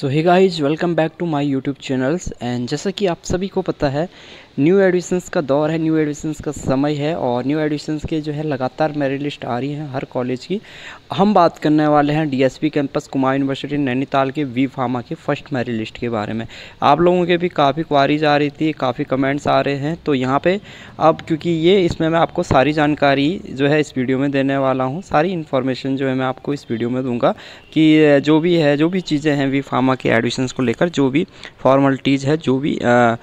so hey guys welcome back to my YouTube channels and जैसा कि आप सभी को पता है न्यू एडमिशन्स का दौर है न्यू एडमिशन्स का समय है और न्यू एडमिशन्स के जो है लगातार मेरिट लिस्ट आ रही है हर कॉलेज की हम बात करने वाले हैं DSP campus Kumaun university Nainital के वी फार्मा के फर्स्ट मेरिट लिस्ट के बारे में आप लोगों के भी काफ़ी क्वारीज आ रही थी काफ़ी कमेंट्स आ रहे हैं तो यहाँ पर अब क्योंकि ये इसमें मैं आपको सारी जानकारी जो है इस वीडियो में देने वाला हूँ सारी इन्फॉर्मेशन जो है मैं आपको इस वीडियो में दूँगा कि जो भी है जो भी चीज़ें हैं वी फार्मा के एडमिशन्स को लेकर जो भी फॉर्मलिटीज़ है जो भी आ,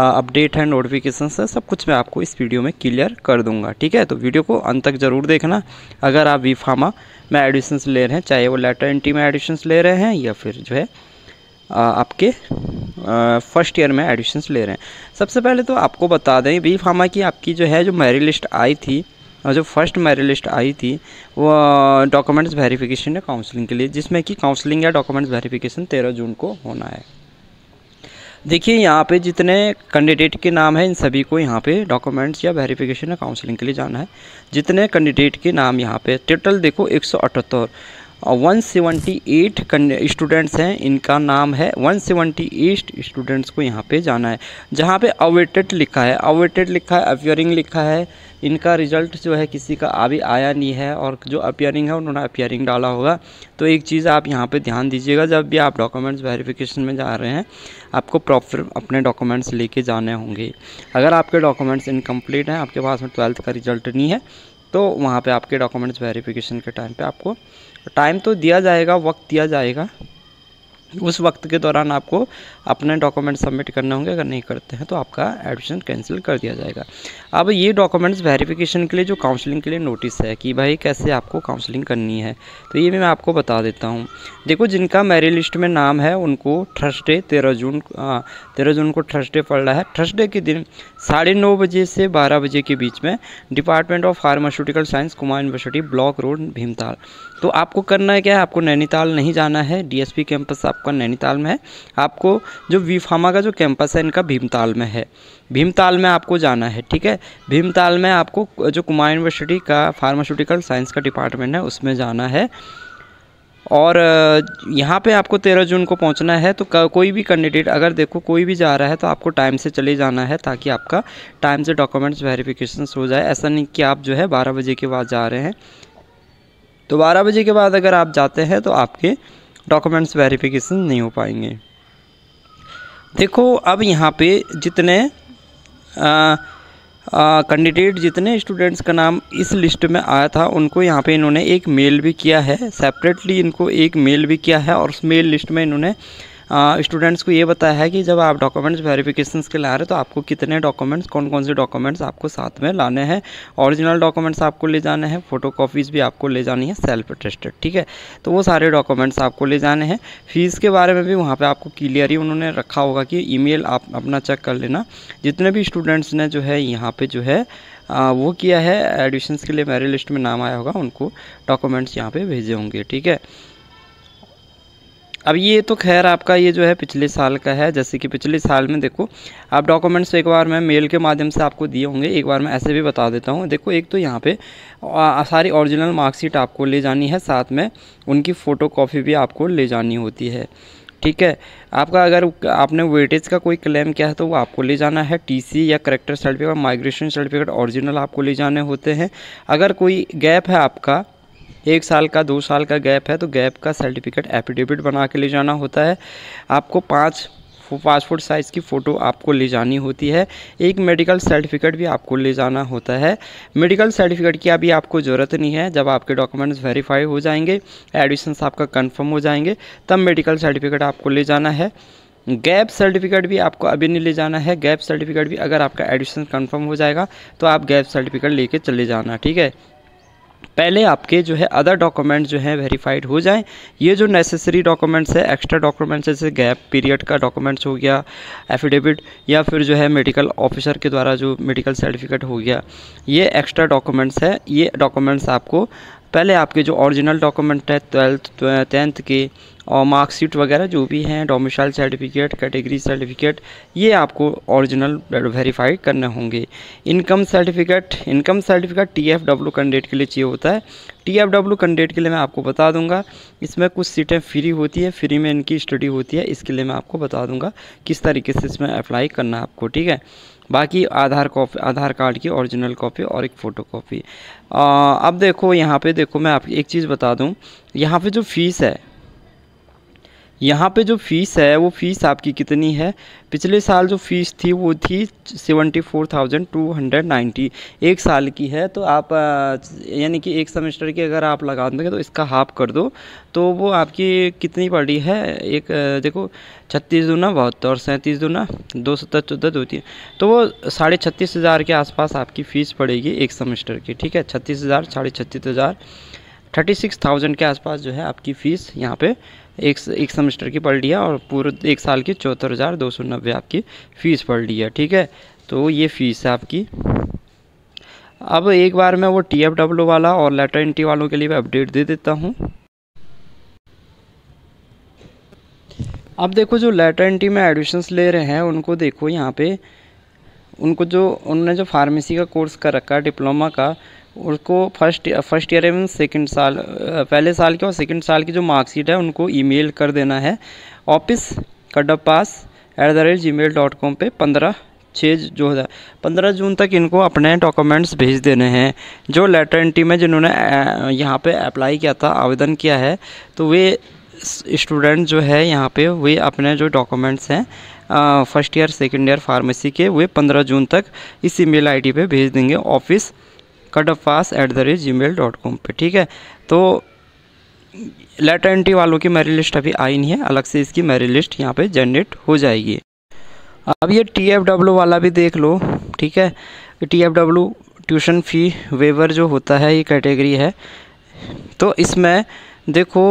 अपडेट है नोटिफिकेशन है सब कुछ मैं आपको इस वीडियो में क्लियर कर दूंगा ठीक है तो वीडियो को अंत तक ज़रूर देखना अगर आप वी फार्मा में एडमिशन ले रहे हैं चाहे वो लेटर एन में एडमिशन ले रहे हैं या फिर जो है आपके फर्स्ट ईयर में एडमिशन्स ले रहे हैं सबसे पहले तो आपको बता दें वी फार्मा की आपकी जो है जो मेरी लिस्ट आई थी और जो फर्स्ट मेरी लिस्ट आई थी वो डॉक्यूमेंट्स वेरिफिकेशन या काउंसलिंग के लिए जिसमें कि काउंसलिंग या डॉक्यूमेंट्स वेरिफिकेशन तेरह जून को होना है देखिए यहाँ पे जितने कैंडिडेट के नाम हैं इन सभी को यहाँ पे डॉक्यूमेंट्स या वेरिफिकेशन या काउंसलिंग के लिए जाना है जितने कैंडिडेट के नाम यहाँ पे टोटल देखो एक और वन सेवेंटी एट स्टूडेंट्स हैं इनका नाम है वन सेवेंटी एट स्टूडेंट्स को यहाँ पे जाना है जहाँ पे अवेटेड लिखा है अवेटेड लिखा है अपियरिंग लिखा है इनका रिजल्ट जो है किसी का अभी आया नहीं है और जो अपियरिंग है उन्होंने अपियरिंग डाला होगा तो एक चीज़ आप यहाँ पे ध्यान दीजिएगा जब भी आप डॉक्यूमेंट्स वेरिफिकेशन में जा रहे हैं आपको प्रॉपर अपने डॉक्यूमेंट्स लेके जाने होंगे अगर आपके डॉक्यूमेंट्स इनकम्प्लीट हैं आपके पास में ट्वेल्थ का रिजल्ट नहीं है तो वहाँ पे आपके डॉक्यूमेंट्स वेरिफिकेशन के टाइम पे आपको टाइम तो दिया जाएगा वक्त दिया जाएगा उस वक्त के दौरान आपको अपने डॉक्यूमेंट सबमिट करने होंगे अगर नहीं करते हैं तो आपका एडमिशन कैंसिल कर दिया जाएगा अब ये डॉक्यूमेंट्स वेरिफिकेशन के लिए जो काउंसलिंग के लिए नोटिस है कि भाई कैसे आपको काउंसलिंग करनी है तो ये भी मैं आपको बता देता हूँ देखो जिनका मेरिट लिस्ट में नाम है उनको थर्सडे तेरह जून तेरह जून को थर्सडे पड़ रहा है थर्सडे के दिन साढ़े नौ बजे से बारह बजे के बीच में department of pharmaceutical science Kumaun university block road Bhimtal तो आपको करना है क्या है आपको नैनीताल नहीं जाना है डीएसपी कैंपस आपका नैनीताल में है आपको जो वी फार्मा का जो कैंपस है इनका भीमताल में है भीमताल में आपको जाना है ठीक है भीमताल में आपको जो कुमार यूनिवर्सिटी का फार्मास्यूटिकल साइंस का डिपार्टमेंट है उसमें जाना है और यहाँ पे आपको तेरह जून को पहुँचना है तो कोई भी कैंडिडेट अगर देखो कोई भी जा रहा है तो आपको टाइम से चले जाना है ताकि आपका टाइम से डॉक्यूमेंट्स वेरिफिकेशन हो जाए ऐसा नहीं कि आप जो है बारह बजे के बाद जा रहे हैं तो बारह बजे के बाद अगर आप जाते हैं तो आपके डॉक्यूमेंट्स वेरिफिकेशन नहीं हो पाएंगे देखो अब यहाँ पे जितने कैंडिडेट जितने स्टूडेंट्स का नाम इस लिस्ट में आया था उनको यहाँ पे इन्होंने एक मेल भी किया है सेपरेटली इनको एक मेल भी किया है और उस मेल लिस्ट में इन्होंने स्टूडेंट्स को ये बताया है कि जब आप डॉक्यूमेंट्स वेरिफिकेशन के ला रहे हैं तो आपको कितने डॉक्यूमेंट्स कौन कौन से डॉक्यूमेंट्स आपको साथ में लाने हैं ऑरिजिनल डॉक्यूमेंट्स आपको ले जाने हैं फोटो भी आपको ले जानी है सेल्फ अटेस्टेड ठीक है तो वो सारे डॉक्यूमेंट्स आपको ले जाने हैं फीस के बारे में भी वहाँ पर आपको क्लियर ही उन्होंने रखा होगा कि ई आप अपना चेक कर लेना जितने भी स्टूडेंट्स ने जो है यहाँ पर जो है आ, वो किया है एडमिशन्स के लिए मेरिट लिस्ट में नाम आया होगा उनको डॉक्यूमेंट्स यहाँ पे भेजे होंगे ठीक है अब ये तो खैर आपका ये जो है पिछले साल का है जैसे कि पिछले साल में देखो आप डॉक्यूमेंट्स तो एक बार मैं मेल के माध्यम से आपको दिए होंगे एक बार मैं ऐसे भी बता देता हूँ देखो एक तो यहाँ पे आ, सारी ओरिजिनल मार्कशीट आपको ले जानी है साथ में उनकी फ़ोटो भी आपको ले जानी होती है ठीक है आपका अगर आपने वेटेज का कोई क्लेम किया है तो वो आपको ले जाना है टीसी या character certificate migration certificate original आपको ले जाने होते हैं अगर कोई गैप है आपका एक साल का दो साल का गैप है तो गैप का सर्टिफिकेट एफिडेविट बना के ले जाना होता है आपको पाँच पासपोर्ट साइज़ की फ़ोटो आपको ले जानी होती है एक मेडिकल सर्टिफिकेट भी आपको ले जाना होता है मेडिकल सर्टिफिकेट की अभी आपको ज़रूरत नहीं है जब आपके डॉक्यूमेंट्स वेरीफाई हो जाएंगे एडमिशन आपका कंफर्म हो जाएंगे तब मेडिकल सर्टिफिकेट आपको ले जाना है गैप सर्टिफिकेट भी आपको अभी नहीं ले जाना है गैप सर्टिफिकेट भी अगर आपका एडमिशन कन्फर्म हो जाएगा तो आप गैप सर्टिफिकेट ले चले जाना ठीक है पहले आपके जो है अदर डॉक्यूमेंट जो है वेरीफाइड हो जाएं ये जो नेसेसरी डॉक्यूमेंट्स है एक्स्ट्रा डॉक्यूमेंट्स जैसे गैप पीरियड का डॉक्यूमेंट्स हो गया एफिडेविट या फिर जो है मेडिकल ऑफिसर के द्वारा जो मेडिकल सर्टिफिकेट हो गया ये एक्स्ट्रा डॉक्यूमेंट्स है ये डॉक्यूमेंट्स आपको पहले आपके जो ओरिजिनल डॉक्यूमेंट है ट्वेल्थ टेंथ के और मार्कशीट वगैरह जो भी हैं डोमिसाइल सर्टिफिकेट कैटेगरी सर्टिफिकेट ये आपको ओरिजिनल वेरीफाई करने होंगे income certificate income certificate T F W candidate के लिए चाहिए होता है टी एफ डब्ल्यू कैंडिडेट के लिए मैं आपको बता दूंगा इसमें कुछ सीटें फ्री होती है फ्री में इनकी स्टडी होती है इसके लिए मैं आपको बता दूँगा किस तरीके से इसमें अप्लाई करना है आपको ठीक है बाकी आधार कॉपी आधार कार्ड की ओरिजिनल कॉपी और एक फ़ोटो कॉपी अब देखो यहाँ पे देखो मैं आप एक चीज़ बता दूँ यहाँ पे जो फीस है यहाँ पे जो फ़ीस है वो फ़ीस आपकी कितनी है पिछले साल जो फ़ीस थी वो थी seventy four thousand two hundred ninety एक साल की है तो आप यानी कि एक सेमेस्टर की अगर आप लगा देंगे तो इसका हाफ कर दो तो वो आपकी कितनी पड़ी है एक देखो छत्तीस दूना बहत्तर और सैंतीस दूना दो सत्तर चौदह दो तीन तो वो साढ़े छत्तीस हज़ार के आसपास आपकी फ़ीस पड़ेगी एक सेमेस्टर की ठीक है छत्तीस हज़ार साढ़े छत्तीस हज़ार थर्टी सिक्स थाउजेंड के आसपास जो है आपकी फ़ीस यहाँ पे एक एक सेमेस्टर की पढ़ लिया और पूरे एक साल की चौहत्तर हज़ार दो सौ नब्बे आपकी फ़ीस पढ़ लिया ठीक है तो ये फ़ीस है आपकी अब एक बार मैं वो टी एफ डब्ल्यू वाला और लेटर एंट्री वालों के लिए भी अपडेट दे देता हूँ अब देखो जो लेटर एंट्री में एडमिशन्स ले रहे हैं उनको देखो यहाँ पे उनको जो उन्होंने जो फार्मेसी का कोर्स कर रखा है डिप्लोमा का उसको फर्स्ट फर्स्ट ईयर एवं सेकंड साल पहले साल के और सेकंड साल की जो मार्कशीट है उनको ईमेल कर देना है office pass at the rate gmail dot com पर पंद्रह छः जो है पंद्रह जून तक इनको अपने डॉक्यूमेंट्स भेज देने हैं जो लेटर एंट्री में जिन्होंने यहाँ पे अप्लाई किया था आवेदन किया है तो वे स्टूडेंट जो है यहाँ पे वे अपने जो डॉक्यूमेंट्स हैं first year second year pharmacy के वे पंद्रह जून तक इस आई डी पर भेज देंगे office cut pass at the rate gmail dot com पर ठीक है तो लेटर एंट्री वालों की मेरी लिस्ट अभी आई नहीं है अलग से इसकी मेरिट लिस्ट यहाँ पे जनरेट हो जाएगी अब ये टी एफ डब्ल्यू वाला भी देख लो ठीक है T F W tuition fee waiver जो होता है ये कैटेगरी है तो इसमें देखो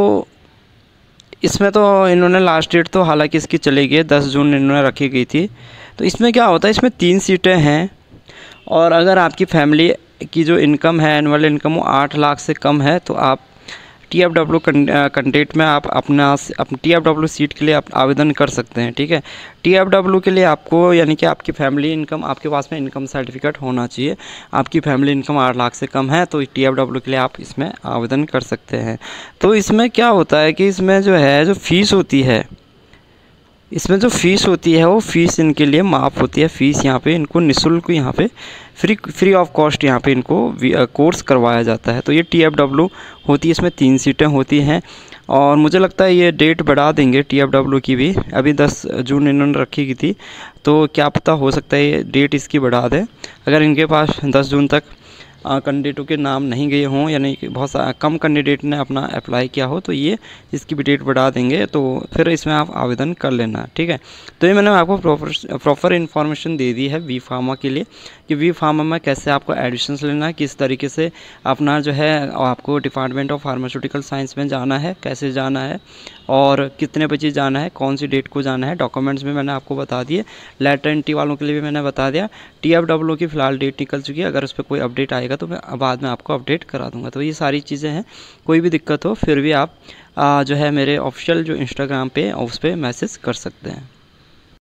इसमें तो इन्होंने लास्ट डेट तो हालांकि इसकी चली गई दस जून इन्होंने रखी गई थी तो इसमें क्या होता है इसमें तीन सीटें हैं और अगर आपकी फैमिली की जो इनकम है एनअल इनकम वो आठ लाख से कम है तो आप टी एफ डब्ल्यू कंडेट में आप अपना टी एफ डब्ल्यू सीट के लिए आप आवेदन कर सकते हैं ठीक है टी एफ डब्ल्यू के लिए आपको यानी कि आपकी फैमिली इनकम आपके पास में इनकम सर्टिफिकेट होना चाहिए आपकी फैमिली इनकम आठ लाख से कम है तो टी एफ डब्ल्यू के लिए आप इसमें आवेदन कर सकते हैं तो इसमें क्या होता है कि इसमें जो है जो फीस होती है इसमें जो फ़ीस होती है वो फ़ीस इनके लिए माफ़ होती है फ़ीस यहाँ पे इनको निःशुल्क यहाँ पे फ्री फ्री ऑफ कॉस्ट यहाँ पे इनको कोर्स करवाया जाता है तो ये टी होती है इसमें तीन सीटें होती हैं और मुझे लगता है ये डेट बढ़ा देंगे टी की भी अभी 10 जून इन्होंने रखी की थी तो क्या पता हो सकता है ये डेट इसकी बढ़ा दें अगर इनके पास 10 जून तक कैंडिडेटों के नाम नहीं गए हों यानी कि बहुत सा कम कैंडिडेट ने अपना अप्लाई किया हो तो ये इसकी भी डेट बढ़ा देंगे तो फिर इसमें आप आवेदन कर लेना ठीक है तो ये मैंने आपको प्रॉपर प्रॉपर इन्फॉर्मेशन दे दी है वी फार्मा के लिए कि वी फार्मा में कैसे आपको एडमिशन लेना है किस तरीके से अपना जो है आपको डिपार्टमेंट ऑफ फार्मास्यूटिकल साइंस में जाना है कैसे जाना है और कितने बजे जाना है कौन सी डेट को जाना है डॉक्यूमेंट्स में मैंने आपको बता दिए लेटर एंट्री वालों के लिए भी मैंने बता दिया टी की फ़िलहाल डेट निकल चुकी है अगर उस पर कोई अपडेट आएगा रहेगा तो मैं बाद में आपको अपडेट करा दूंगा तो ये सारी चीज़ें हैं कोई भी दिक्कत हो फिर भी आप आ, जो है मेरे ऑफिशियल जो इंस्टाग्राम पे उस पर मैसेज कर सकते हैं